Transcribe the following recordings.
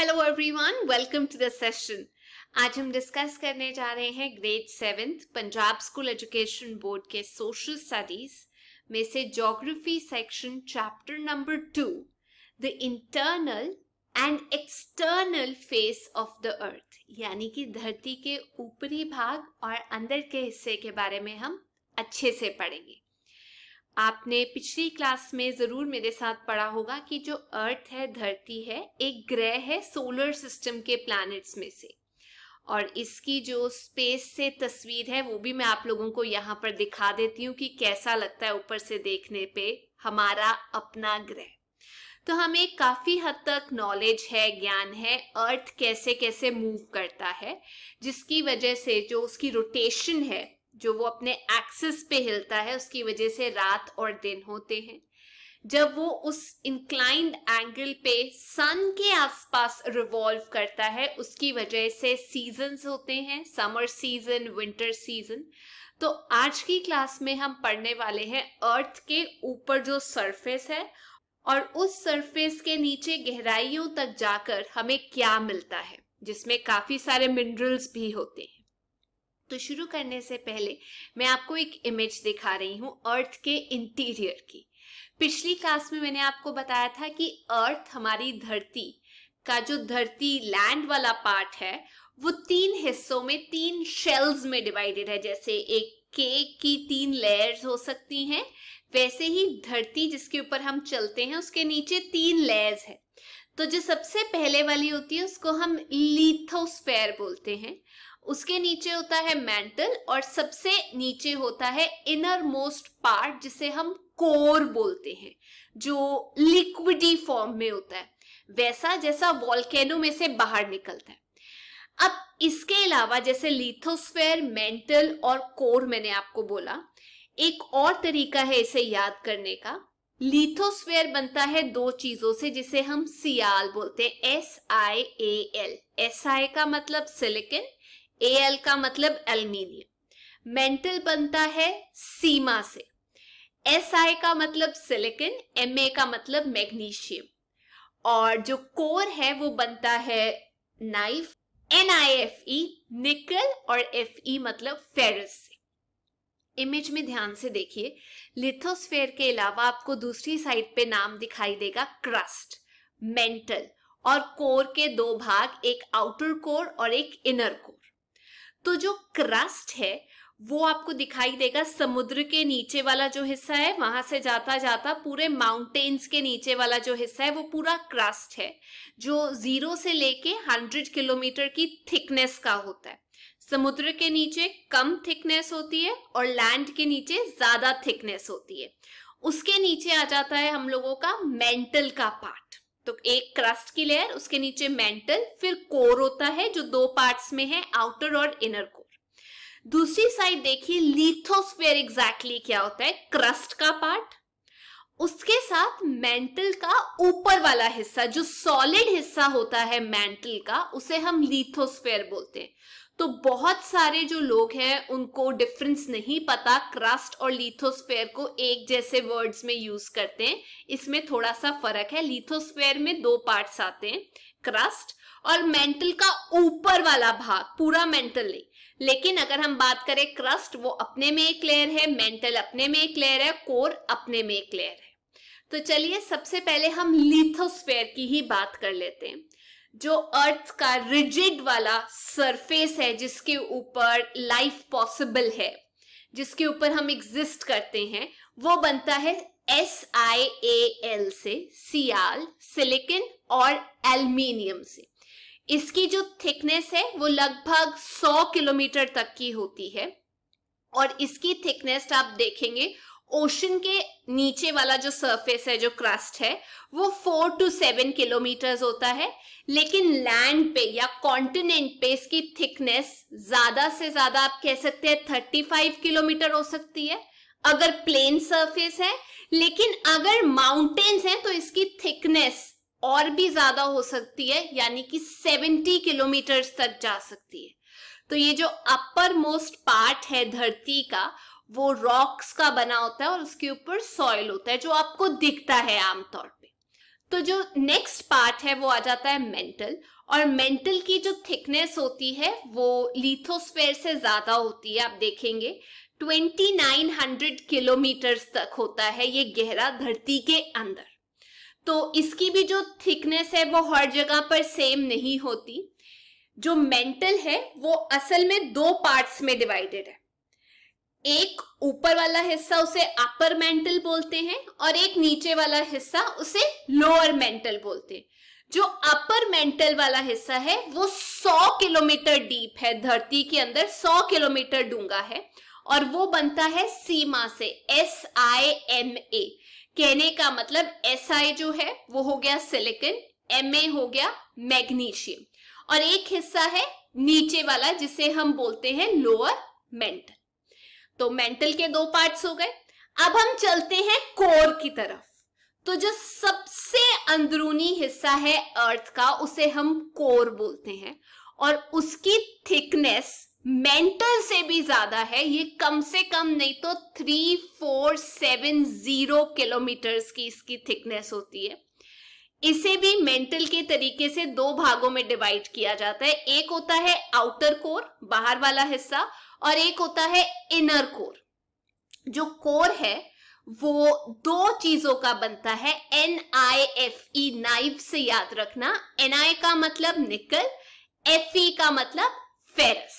hello everyone welcome to the session आज हम discuss करने जा रहे हैं grade seventh Punjab school education board के सोशल स्टडीज में से geography section chapter number two the internal and external face of the earth यानी कि धरती के ऊपरी भाग और अंदर के हिस्से के बारे में हम अच्छे से पढ़ेंगे आपने पिछली क्लास में जरूर मेरे साथ पढ़ा होगा कि जो अर्थ है धरती है एक ग्रह है सोलर सिस्टम के प्लैनेट्स में से और इसकी जो स्पेस से तस्वीर है वो भी मैं आप लोगों को यहाँ पर दिखा देती हूँ कि कैसा लगता है ऊपर से देखने पे हमारा अपना ग्रह तो हमें काफी हद तक नॉलेज है ज्ञान है अर्थ कैसे कैसे मूव करता है जिसकी वजह से जो उसकी रोटेशन है जो वो अपने एक्सेस पे हिलता है उसकी वजह से रात और दिन होते हैं जब वो उस इंक्लाइंड एंगल पे सन के आसपास रिवॉल्व करता है उसकी वजह से सीजन्स होते हैं समर सीजन विंटर सीजन तो आज की क्लास में हम पढ़ने वाले हैं अर्थ के ऊपर जो सरफेस है और उस सरफेस के नीचे गहराइयों तक जाकर हमें क्या मिलता है जिसमें काफी सारे मिनरल्स भी होते हैं तो शुरू करने से पहले मैं आपको एक इमेज दिखा रही हूँ अर्थ के इंटीरियर की पिछली क्लास में मैंने आपको बताया था कि अर्थ हमारी धरती का जो धरती लैंड वाला पार्ट है वो तीन हिस्सों में तीन शेल्स में डिवाइडेड है जैसे एक केक की तीन लेयर्स हो सकती हैं वैसे ही धरती जिसके ऊपर हम चलते हैं उसके नीचे तीन लेयर्स है तो जो सबसे पहले वाली होती है उसको हम लिथोस्फेयर बोलते हैं उसके नीचे होता है मेंटल और सबसे नीचे होता है इनर मोस्ट पार्ट जिसे हम कोर बोलते हैं जो लिक्विडी फॉर्म में होता है वैसा जैसा वॉल्केनो में से बाहर निकलता है अब इसके अलावा जैसे लिथोस्फेयर मेंटल और कोर मैंने आपको बोला एक और तरीका है इसे याद करने का लिथोस्फेयर बनता है दो चीजों से जिसे हम सियाल बोलते हैं S I A L S I का मतलब सिलिकन ए एल का मतलब एल्यूमिनियम मेंटल बनता है सीमा से एस आई का मतलब सिलिकन एम ए का मतलब मैग्नीशियम और जो कोर है वो बनता है knife N I F E nickel और एफ ई e मतलब फेरस से इमेज में ध्यान से देखिए लिथोस्फेयर के अलावा आपको दूसरी साइड पे नाम दिखाई देगा क्रस्ट मेंटल और कोर के दो भाग एक आउटर कोर और एक इनर कोर तो जो क्रस्ट है वो आपको दिखाई देगा समुद्र के नीचे वाला जो हिस्सा है वहां से जाता जाता पूरे माउंटेन्स के नीचे वाला जो हिस्सा है वो पूरा क्रस्ट है जो जीरो से लेके हंड्रेड किलोमीटर की थिकनेस का होता है समुद्र के नीचे कम थिकनेस होती है और लैंड के नीचे ज्यादा थिकनेस होती है उसके नीचे आ जाता है हम लोगों का मेंटल का पार्ट तो एक क्रस्ट की लेयर उसके नीचे मेंटल फिर कोर होता है जो दो पार्ट्स में है आउटर और इनर कोर दूसरी साइड देखिए लिथोस्फेयर एग्जैक्टली क्या होता है क्रस्ट का पार्ट उसके साथ मेंटल का ऊपर वाला हिस्सा जो सॉलिड हिस्सा होता है मेंटल का उसे हम लिथोस्फेयर बोलते हैं तो बहुत सारे जो लोग हैं उनको डिफरेंस नहीं पता क्रस्ट और लिथोस्फेयर को एक जैसे वर्ड्स में यूज करते हैं इसमें थोड़ा सा फर्क है लिथोस्फेयर में दो पार्ट्स आते हैं क्रस्ट और मेंटल का ऊपर वाला भाग पूरा मेंटल नहीं लेकिन अगर हम बात करें क्रस्ट वो अपने में एक लेयर है मेंटल अपने में एक लेयर है कोर अपने में एक लेयर है तो चलिए सबसे पहले हम लिथोस्फेयर की ही बात कर लेते हैं जो अर्थ का रिजिड वाला सरफेस है जिसके ऊपर लाइफ पॉसिबल है जिसके ऊपर हम एग्जिस्ट करते हैं वो बनता है एस आई ए एल से सियाल सिलिकन और एल्यूमिनियम से इसकी जो थिकनेस है वो लगभग 100 किलोमीटर तक की होती है और इसकी थिकनेस आप देखेंगे ओशन के नीचे वाला जो सरफेस है जो क्रस्ट है वो फोर टू सेवन किलोमीटर्स होता है लेकिन लैंड पे या कॉन्टिनेंट पे इसकी थिकनेस ज्यादा से ज्यादा आप कह सकते हैं थर्टी फाइव किलोमीटर हो सकती है अगर प्लेन सरफेस है लेकिन अगर माउंटेन्स हैं तो इसकी थिकनेस और भी ज्यादा हो सकती है यानी कि सेवेंटी किलोमीटर तक जा सकती है तो ये जो अपर मोस्ट पार्ट है धरती का वो रॉक्स का बना होता है और उसके ऊपर सॉइल होता है जो आपको दिखता है आमतौर पे तो जो नेक्स्ट पार्ट है वो आ जाता है मेंटल और मेंटल की जो थिकनेस होती है वो लिथोस्फेयर से ज्यादा होती है आप देखेंगे 2900 किलोमीटर तक होता है ये गहरा धरती के अंदर तो इसकी भी जो थिकनेस है वो हर जगह पर सेम नहीं होती जो मेंटल है वो असल में दो पार्ट्स में डिवाइडेड है एक ऊपर वाला हिस्सा उसे अपर मेंटल बोलते हैं और एक नीचे वाला हिस्सा उसे लोअर मेंटल बोलते हैं जो अपर मेंटल वाला हिस्सा है वो 100 किलोमीटर डीप है धरती के अंदर 100 किलोमीटर डूंगा है और वो बनता है सीमा से एस आई एम ए कहने का मतलब एस आई जो है वो हो गया सिलिकन एम ए हो गया मैग्नीशियम और एक हिस्सा है नीचे वाला जिसे हम बोलते हैं लोअर मेंटल तो मेंटल के दो पार्ट्स हो गए अब हम चलते हैं कोर की तरफ तो जो सबसे अंदरूनी हिस्सा है अर्थ का उसे हम कोर बोलते हैं और उसकी थिकनेस मेंटल से भी ज्यादा है ये कम से कम नहीं तो three four seven zero kilometre की इसकी थिकनेस होती है इसे भी मेंटल के तरीके से दो भागों में डिवाइड किया जाता है एक होता है आउटर कोर बाहर वाला हिस्सा और एक होता है इनर कोर जो कोर है वो दो चीजों का बनता है N I F E knife से याद रखना एन आई का मतलब निकल एफ ई e का मतलब फेरस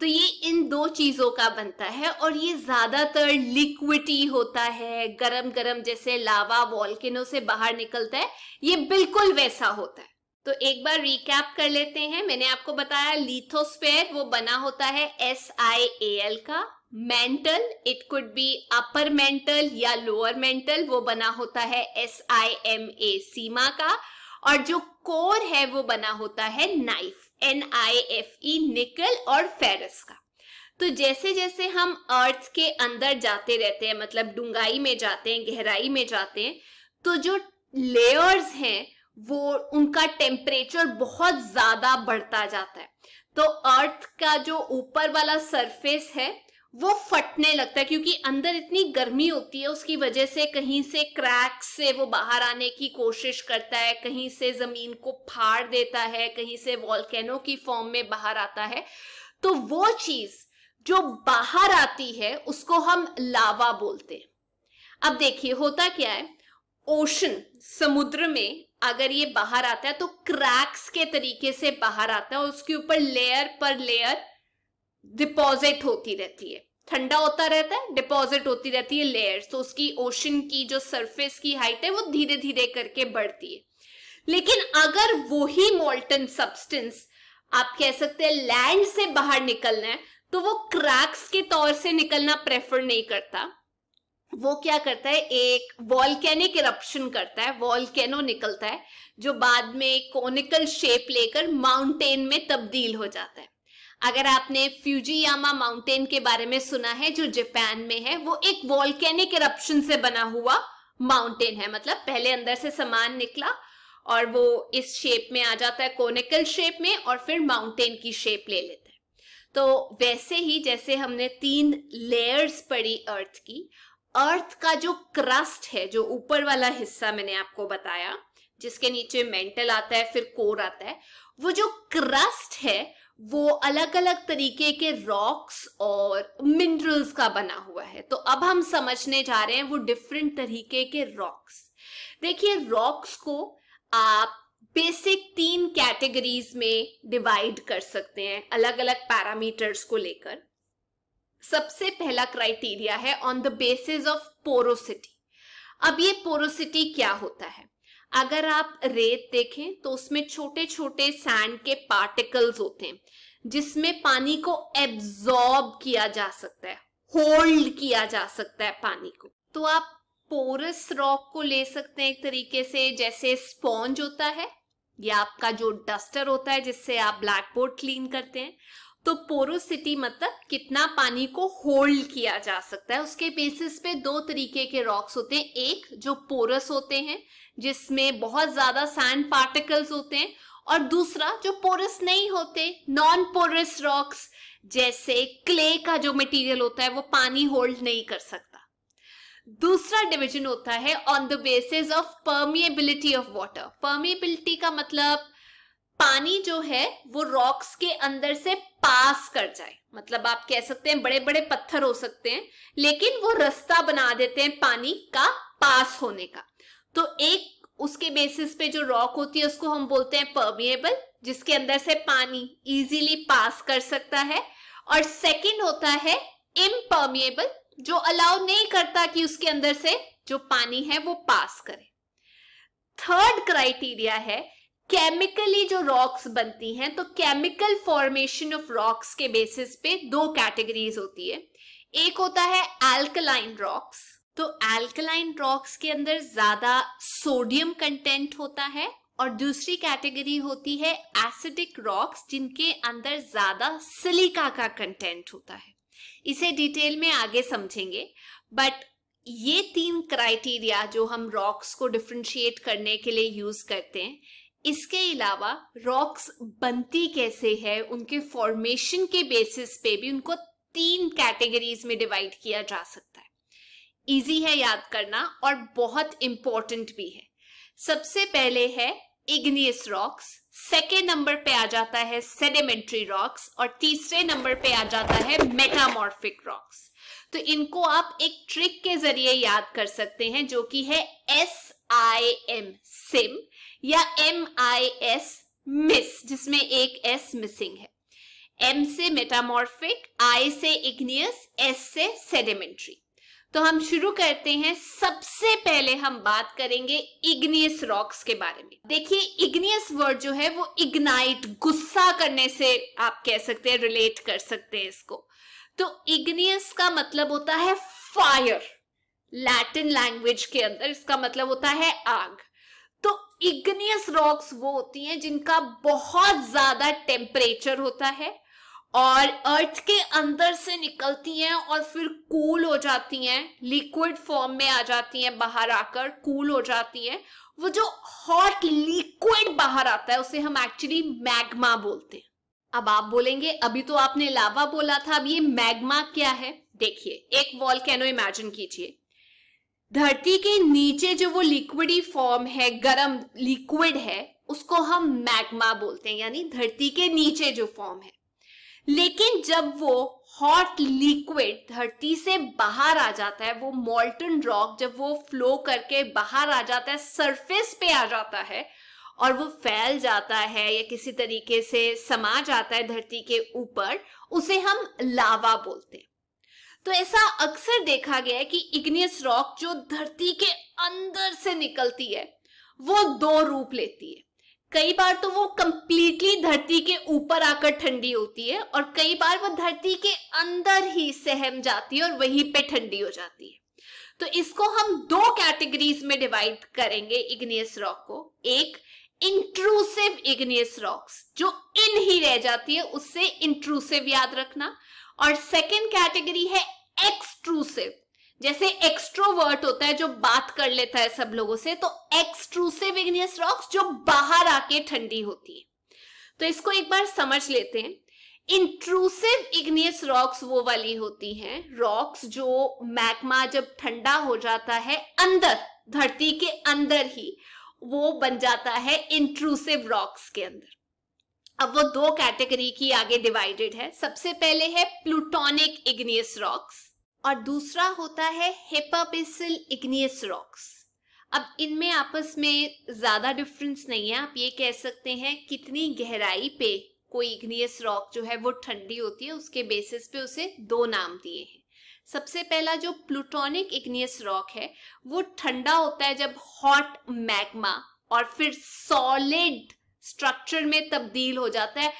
तो ये इन दो चीजों का बनता है और ये ज्यादातर लिक्विडी होता है गरम गरम जैसे लावा वॉल्केनो से बाहर निकलता है ये बिल्कुल वैसा होता है तो एक बार रिकैप कर लेते हैं मैंने आपको बताया लिथोस्फेयर वो बना होता है एस आई ए एल का mantle it could be upper mantle या लोअर मेंटल वो बना होता है एस आई एम ए सीमा का और जो कोर है वो बना होता है knife N I F E nickel और फेरस का तो जैसे जैसे हम अर्थ के अंदर जाते रहते हैं मतलब डूंगाई में जाते हैं गहराई में जाते हैं तो जो लेयर्स हैं वो उनका टेम्परेचर बहुत ज्यादा बढ़ता जाता है तो अर्थ का जो ऊपर वाला सरफेस है वो फटने लगता है क्योंकि अंदर इतनी गर्मी होती है उसकी वजह से कहीं से क्रैक से वो बाहर आने की कोशिश करता है कहीं से जमीन को फाड़ देता है कहीं से वॉलकैनो की फॉर्म में बाहर आता है तो वो चीज जो बाहर आती है उसको हम लावा बोलते हैं अब देखिए होता क्या है ओशन समुद्र में अगर ये बाहर आता है तो क्रैक्स के तरीके से बाहर आता है उसके ऊपर लेयर पर लेयर डिपॉजिट होती रहती है ठंडा होता रहता है डिपॉजिट होती रहती है लेयर तो उसकी ओशन की जो सरफेस की हाइट है वो धीरे धीरे करके बढ़ती है लेकिन अगर वही मोल्टन सब्सटेंस आप कह सकते हैं लैंड से बाहर निकलना है तो वो क्रैक्स के तौर से निकलना प्रेफर नहीं करता वो क्या करता है एक वॉलकैनिक इप्शन करता है वॉलकैनो निकलता है जो बाद में कोनिकल शेप लेकर माउंटेन में तब्दील हो जाता है अगर आपने फ्यूजीयामा माउंटेन के बारे में सुना है जो जापान में है वो एक वॉलकैनिक इप्शन से बना हुआ माउंटेन है मतलब पहले अंदर से सामान निकला और वो इस शेप में आ जाता है कोनिकल शेप में और फिर माउंटेन की शेप ले लेता है तो वैसे ही जैसे हमने तीन लेयर्स पढ़ी अर्थ की अर्थ का जो क्रस्ट है जो ऊपर वाला हिस्सा मैंने आपको बताया जिसके नीचे मेंटल आता है फिर कोर आता है वो जो क्रस्ट है वो अलग अलग तरीके के रॉक्स और मिनरल्स का बना हुआ है तो अब हम समझने जा रहे हैं वो डिफरेंट तरीके के रॉक्स देखिए रॉक्स को आप बेसिक तीन कैटेगरीज में डिवाइड कर सकते हैं अलग अलग पैरामीटर्स को लेकर सबसे पहला क्राइटेरिया है on the basis of porosity अब ये पोरोसिटी क्या होता है अगर आप रेत देखें तो उसमें छोटे छोटे सैंड के पार्टिकल्स होते हैं जिसमें पानी को एब्जॉर्ब किया जा सकता है होल्ड किया जा सकता है पानी को तो आप पोरस रॉक को ले सकते हैं एक तरीके से जैसे स्पॉन्ज होता है या आपका जो डस्टर होता है जिससे आप ब्लैक बोर्ड क्लीन करते हैं तो पोरोसिटी मतलब कितना पानी को होल्ड किया जा सकता है उसके बेसिस पे दो तरीके के रॉक्स होते हैं एक जो पोरस होते हैं जिसमें बहुत ज्यादा सैंड पार्टिकल्स होते हैं और दूसरा जो पोरस नहीं होते नॉन पोरस रॉक्स जैसे क्ले का जो मटेरियल होता है वो पानी होल्ड नहीं कर सकता दूसरा डिवीजन होता है on the basis of permeability of water permeability का मतलब पानी जो है वो रॉक्स के अंदर से पास कर जाए मतलब आप कह सकते हैं बड़े बड़े पत्थर हो सकते हैं लेकिन वो रास्ता बना देते हैं पानी का पास होने का तो एक उसके बेसिस पे जो रॉक होती है उसको हम बोलते हैं परमिएबल जिसके अंदर से पानी इजीली पास कर सकता है और सेकंड होता है इम्परमिएबल जो अलाउ नहीं करता कि उसके अंदर से जो पानी है वो पास करे थर्ड क्राइटेरिया है केमिकली जो रॉक्स बनती हैं तो केमिकल फॉर्मेशन ऑफ रॉक्स के बेसिस पे दो कैटेगरीज होती है एक होता है एल्कलाइन रॉक्स तो एल्कलाइन रॉक्स के अंदर ज्यादा सोडियम कंटेंट होता है और दूसरी कैटेगरी होती है एसिडिक रॉक्स जिनके अंदर ज्यादा सिलिका का कंटेंट होता है इसे डिटेल में आगे समझेंगे बट ये तीन क्राइटेरिया जो हम रॉक्स को डिफ्रेंशिएट करने के लिए यूज करते हैं इसके अलावा रॉक्स बनती कैसे है उनके फॉर्मेशन के बेसिस पे भी उनको तीन कैटेगरीज में डिवाइड किया जा सकता है इजी है याद करना और बहुत इंपॉर्टेंट भी है सबसे पहले है इग्नियस रॉक्स सेकेंड नंबर पे आ जाता है सेडिमेंट्री रॉक्स और तीसरे नंबर पे आ जाता है मेटामॉर्फिक रॉक्स तो इनको आप एक ट्रिक के जरिए याद कर सकते हैं जो कि है एस आई एम सिम या एम आई एस मिस जिसमें एक एस मिसिंग है एम से मेटामॉर्फिक आई से इग्नियस एस से सेडिमेंट्री तो हम शुरू करते हैं सबसे पहले हम बात करेंगे इग्नियस रॉक्स के बारे में देखिए इग्नियस वर्ड जो है वो इग्नाइट गुस्सा करने से आप कह सकते हैं रिलेट कर सकते हैं इसको तो इग्नियस का मतलब होता है फायर लैटिन लैंग्वेज के अंदर इसका मतलब होता है आग तो इग्नियस रॉक्स वो होती हैं जिनका बहुत ज्यादा टेम्परेचर होता है और अर्थ के अंदर से निकलती हैं और फिर कूल हो जाती हैं लिक्विड फॉर्म में आ जाती हैं बाहर आकर कूल हो जाती हैं वो जो हॉट लिक्विड बाहर आता है उसे हम एक्चुअली मैग्मा बोलते हैं अब आप बोलेंगे अभी तो आपने लावा बोला था अब ये मैग्मा क्या है देखिए एक वॉल कैनो इमेजिन कीजिए धरती के नीचे जो वो लिक्विडी फॉर्म है गर्म लिक्विड है उसको हम मैग्मा बोलते हैं यानी धरती के नीचे जो फॉर्म है लेकिन जब वो हॉट लिक्विड धरती से बाहर आ जाता है वो मोल्टन रॉक जब वो फ्लो करके बाहर आ जाता है सरफेस पे आ जाता है और वो फैल जाता है या किसी तरीके से समा जाता है धरती के ऊपर उसे हम लावा बोलते हैं तो ऐसा अक्सर देखा गया है कि इग्नियस रॉक जो धरती के अंदर से निकलती है वो दो रूप लेती है कई बार तो वो कंप्लीटली धरती के ऊपर आकर ठंडी होती है और कई बार वो धरती के अंदर ही सहम जाती है और वहीं पे ठंडी हो जाती है तो इसको हम दो कैटेगरीज में डिवाइड करेंगे इग्नियस रॉक को एक इंट्रूसिव इग्नियस रॉक्स जो इन ही रह जाती है उससे इंट्रूसिव याद रखना और सेकेंड कैटेगरी है एक्सट्रूसिव जैसे एक्सट्रोवर्ट होता है जो बात कर लेता है सब लोगों से तो एक्सट्रूसिव इग्नियस रॉक्स जो बाहर आके ठंडी होती है तो इसको एक बार समझ लेते हैं इंट्रूसिव इग्नियस रॉक्स वो वाली होती हैं रॉक्स जो मैग्मा जब ठंडा हो जाता है अंदर धरती के अंदर ही वो बन जाता है इंट्रूसिव रॉक्स के अंदर अब वो दो कैटेगरी की आगे डिवाइडेड है सबसे पहले है प्लूटोनिक इग्नियस रॉक्स और दूसरा होता है हेपापिसल इग्नियस रॉक्स अब इनमें आपस में ज्यादा डिफरेंस नहीं है आप ये कह सकते हैं कितनी गहराई पे कोई इग्नियस रॉक जो है वो ठंडी होती है उसके बेसिस पे उसे दो नाम दिए हैं सबसे पहला जो प्लूटोनिक इग्नियस रॉक है वो ठंडा होता है जब हॉट मैग्मा और फिर सॉलिड स्ट्रक्चर में तब्दील हो जाता है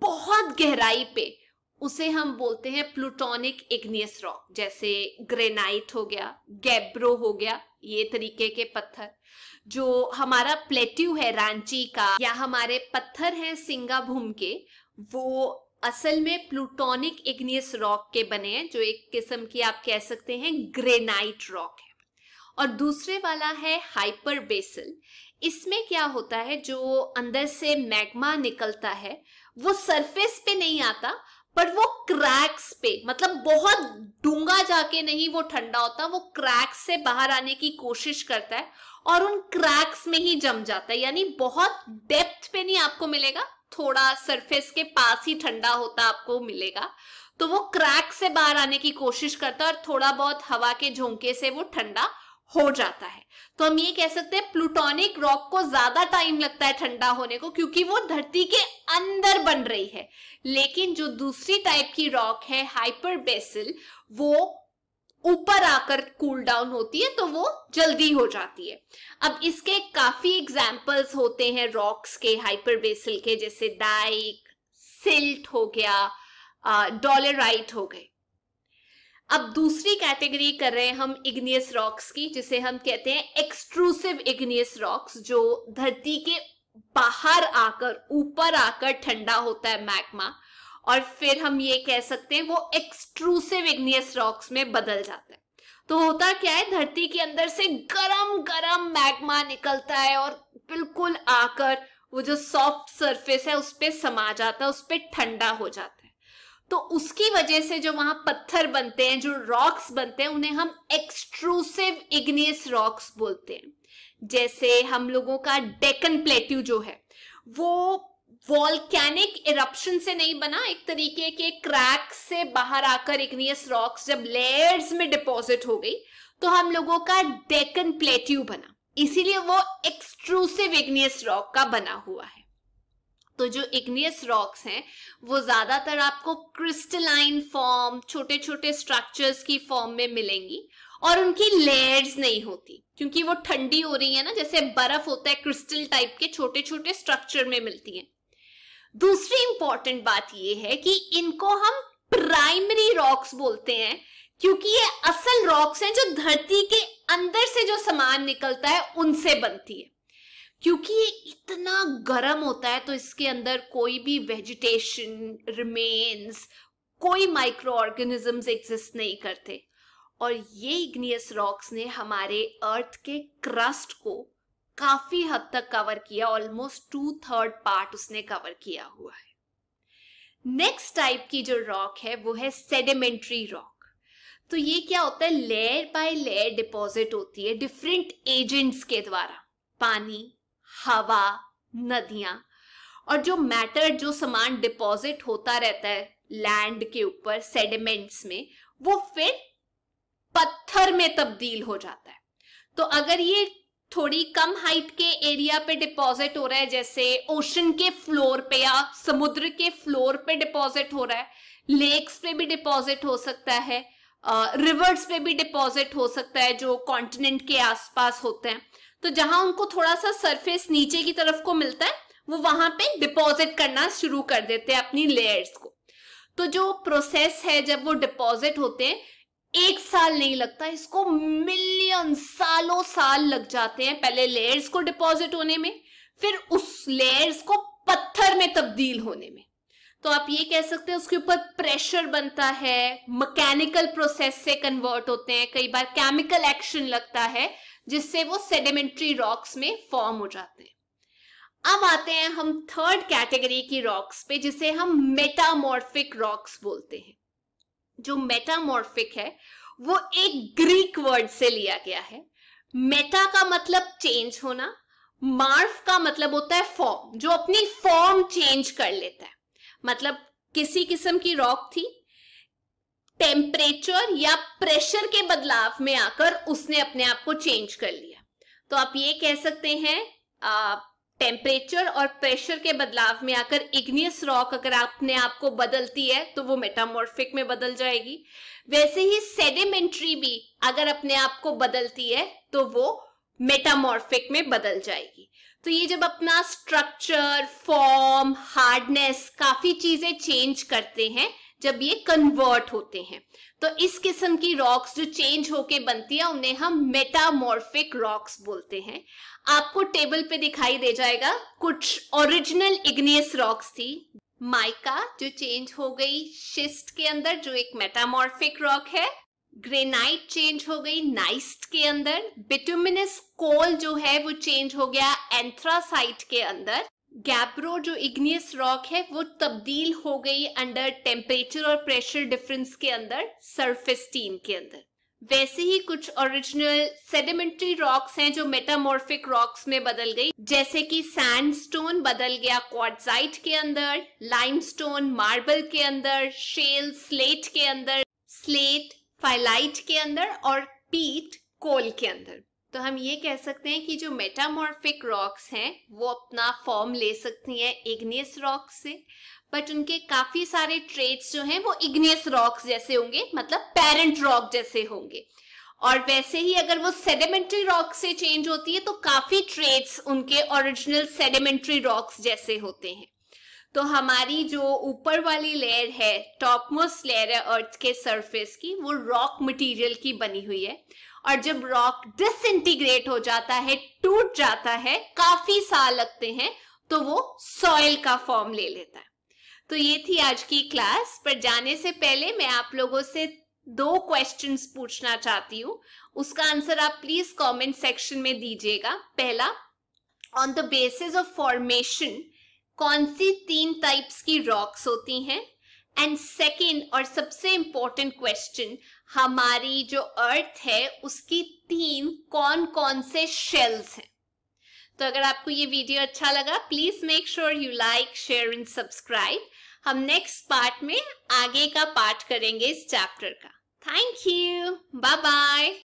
बहुत गहराई पे उसे हम बोलते हैं प्लूटोनिक इग्नियस रॉक जैसे ग्रेनाइट हो गया गैब्रो हो गया ये तरीके के पत्थर जो हमारा प्लेट्यू है रांची का या हमारे पत्थर हैं सिंगाभूम के वो असल में प्लूटोनिक इग्नियस रॉक के बने हैं जो एक किस्म की आप कह सकते हैं ग्रेनाइट रॉक है और दूसरे वाला है हाइपर बेसल इसमें क्या होता है जो अंदर से मैग्मा निकलता है वो सरफेस पे नहीं आता पर वो क्रैक्स पे मतलब बहुत डूंगा जाके नहीं वो ठंडा होता वो क्रैक्स से बाहर आने की कोशिश करता है और उन क्रैक्स में ही जम जाता है यानी बहुत डेप्थ पे नहीं आपको मिलेगा थोड़ा सरफेस के पास ही ठंडा होता आपको मिलेगा तो वो क्रैक से बाहर आने की कोशिश करता है और थोड़ा बहुत हवा के झोंके से वो ठंडा हो जाता है तो हम ये कह सकते हैं प्लूटोनिक रॉक को ज्यादा टाइम लगता है ठंडा होने को क्योंकि वो धरती के अंदर बन रही है लेकिन जो दूसरी टाइप की रॉक है हाइपर बेसिल वो ऊपर आकर कूल डाउन होती है तो वो जल्दी हो जाती है अब इसके काफी एग्जाम्पल्स होते हैं रॉक्स के हाइपर बेसिल के जैसे डाइक सिल्ट हो गया डॉलराइट हो गए अब दूसरी कैटेगरी कर रहे हैं हम इग्नियस रॉक्स की जिसे हम कहते हैं एक्सट्रूसिव इग्नियस रॉक्स जो धरती के बाहर आकर ऊपर आकर ठंडा होता है मैग्मा और फिर हम ये कह सकते हैं वो एक्सट्रूसिव इग्नियस रॉक्स में बदल जाता है तो होता क्या है धरती के अंदर से गरम गरम मैग्मा निकलता है और बिल्कुल आकर वो जो सॉफ्ट सरफेस है उस पर समा जाता है उस पर ठंडा हो जाता है तो उसकी वजह से जो वहां पत्थर बनते हैं जो रॉक्स बनते हैं उन्हें हम एक्सट्रूसिव इग्नियस रॉक्स बोलते हैं जैसे हम लोगों का डेकन प्लेट्यू जो है वो वॉल्केनिक इरप्शन से नहीं बना एक तरीके के क्रैक से बाहर आकर इग्नियस रॉक्स जब लेयर्स में डिपॉजिट हो गई तो हम लोगों का डेकन प्लेट्यू बना इसीलिए वो एक्सट्रूसिव इग्नियस रॉक का बना हुआ है तो जो इग्नियस रॉक्स हैं वो ज़्यादातर आपको क्रिस्टलाइन फॉर्म छोटे छोटे स्ट्रक्चर्स की फॉर्म में मिलेंगी और उनकी लेयर्स नहीं होती क्योंकि वो ठंडी हो रही है ना जैसे बर्फ होता है क्रिस्टल टाइप के छोटे छोटे स्ट्रक्चर में मिलती है दूसरी इंपॉर्टेंट बात ये है कि इनको हम प्राइमरी रॉक्स बोलते हैं क्योंकि ये असल रॉक्स हैं जो धरती के अंदर से जो सामान निकलता है उनसे बनती है क्योंकि ये इतना गर्म होता है तो इसके अंदर कोई भी वेजिटेशन रिमेन्स कोई माइक्रो ऑर्गेनिजम्स एग्जिस्ट नहीं करते और ये इग्नियस रॉक्स ने हमारे अर्थ के क्रस्ट को काफी हद तक कवर किया ऑलमोस्ट टू थर्ड पार्ट उसने कवर किया हुआ है नेक्स्ट टाइप की जो रॉक है वो है सेडिमेंट्री रॉक तो ये क्या होता है लेयर बाय लेयर डिपॉजिट होती है डिफरेंट एजेंट्स के द्वारा पानी हवा नदियां और जो मैटर जो सामान डिपॉजिट होता रहता है लैंड के ऊपर सेडिमेंट्स में वो फिर पत्थर में तब्दील हो जाता है तो अगर ये थोड़ी कम हाइट के एरिया पे डिपॉजिट हो रहा है जैसे ओशन के फ्लोर पे या समुद्र के फ्लोर पे डिपॉजिट हो रहा है लेक्स पे भी डिपॉजिट हो सकता है रिवर्स पे भी डिपॉजिट हो सकता है जो कॉन्टिनेंट के आसपास होते हैं तो जहां उनको थोड़ा सा सरफेस नीचे की तरफ को मिलता है वो वहां पे डिपॉजिट करना शुरू कर देते हैं अपनी लेयर्स को तो जो प्रोसेस है जब वो डिपॉजिट होते हैं एक साल नहीं लगता इसको मिलियन सालों साल लग जाते हैं पहले लेयर्स को डिपॉजिट होने में फिर उस लेयर्स को पत्थर में तब्दील होने में तो आप ये कह सकते हैं उसके ऊपर प्रेशर बनता है मैकेनिकल प्रोसेस से कन्वर्ट होते हैं कई बार केमिकल एक्शन लगता है जिससे वो सेडिमेंट्री रॉक्स में फॉर्म हो जाते हैं अब आते हैं हम थर्ड कैटेगरी की रॉक्स पे जिसे हम मेटामॉर्फिक रॉक्स बोलते हैं जो मेटामॉर्फिक है वो एक ग्रीक वर्ड से लिया गया है मेटा का मतलब चेंज होना मार्फ का मतलब होता है फॉर्म जो अपनी फॉर्म चेंज कर लेता है मतलब किसी किस्म की रॉक थी टेम्परेचर या प्रेशर के बदलाव में आकर उसने अपने आप को चेंज कर लिया तो आप ये कह सकते हैं टेम्परेचर और प्रेशर के बदलाव में आकर इग्नियस रॉक अगर अपने आप को बदलती है तो वो मेटामोर्फिक में बदल जाएगी वैसे ही सेडिमेंट्री भी अगर अपने आप को बदलती है तो वो मेटामॉर्फिक में बदल जाएगी तो ये जब अपना स्ट्रक्चर फॉर्म हार्डनेस काफी चीजें चेंज करते हैं जब ये कन्वर्ट होते हैं तो इस किस्म की रॉक्स जो चेंज होके बनती है उन्हें हम मेटामॉर्फिक रॉक्स बोलते हैं आपको टेबल पे दिखाई दे जाएगा कुछ ओरिजिनल इग्नियस रॉक्स थी माइका जो चेंज हो गई शिस्ट के अंदर जो एक मेटामॉर्फिक रॉक है ग्रेनाइट चेंज हो गई नाइस्ट के अंदर बिटुमिनस कोल जो है वो चेंज हो गया एंथ्रासाइट के अंदर गैप्रो जो इग्नियस रॉक है वो तब्दील हो गई अंडर टेम्परेचर और प्रेशर डिफरेंस के अंदर सरफेस स्टीम के अंदर वैसे ही कुछ ओरिजिनल सेडिमेंट्री रॉक्स हैं जो मेटामॉर्फिक रॉक्स में बदल गई जैसे कि सैंडस्टोन बदल गया क्वार्टजाइट के अंदर लाइमस्टोन मार्बल के अंदर शेल स्लेट के अंदर स्लेट फाइलाइट के अंदर और पीट कोल के अंदर तो हम ये कह सकते हैं कि जो मेटामॉर्फिक रॉक्स हैं वो अपना फॉर्म ले सकती हैं इग्नियस रॉक्स से बट उनके काफी सारे ट्रेड्स जो हैं वो इग्नियस रॉक्स जैसे होंगे मतलब पेरेंट रॉक जैसे होंगे और वैसे ही अगर वो सेडिमेंट्री रॉक से चेंज होती है तो काफी ट्रेड्स उनके ओरिजिनल सेडिमेंट्री रॉक्स जैसे होते हैं तो हमारी जो ऊपर वाली लेयर है टॉप मोस्ट लेयर है अर्थ के सरफेस की वो रॉक मटेरियल की बनी हुई है और जब रॉक डिसइंटीग्रेट हो जाता है टूट जाता है काफी साल लगते हैं तो वो सॉइल का फॉर्म ले लेता है तो ये थी आज की क्लास पर जाने से पहले मैं आप लोगों से दो क्वेश्चंस पूछना चाहती हूँ उसका आंसर आप प्लीज कमेंट सेक्शन में दीजिएगा पहला on the basis of formation कौन सी तीन टाइप्स की रॉक्स होती हैं एंड सेकेंड और सबसे इंपॉर्टेंट क्वेश्चन हमारी जो अर्थ है उसकी तीन कौन कौन से शेल्स हैं तो अगर आपको ये वीडियो अच्छा लगा please make sure you like share and subscribe हम नेक्स्ट पार्ट में आगे का पाठ करेंगे इस चैप्टर का थैंक यू बाय बाय